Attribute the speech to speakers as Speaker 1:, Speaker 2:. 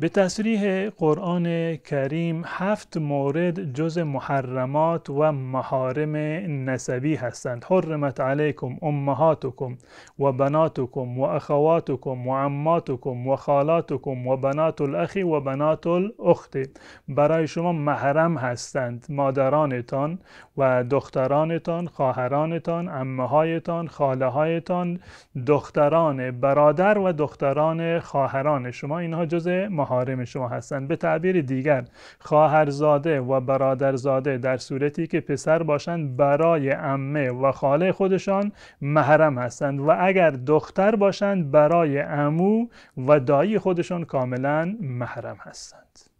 Speaker 1: به تصریح قرآن کریم هفت مورد جز محرمات و محارم نسبی هستند حرمت علیکم امهاتکم و بناتکم و اخواتکم و عماتکم و خالاتکم و بنات الاخی و بنات الاخت برای شما محرم هستند مادرانتان و دخترانتان خواهرانتان عمههایتان خالههایتان دختران برادر و دختران خواهران شما اینها جز محرم محارم شما هستند به تعبیر دیگر خواهرزاده و برادرزاده در صورتی که پسر باشند برای امه و خاله خودشان محرم هستند و اگر دختر باشند برای امو و دایی خودشان کاملا محرم هستند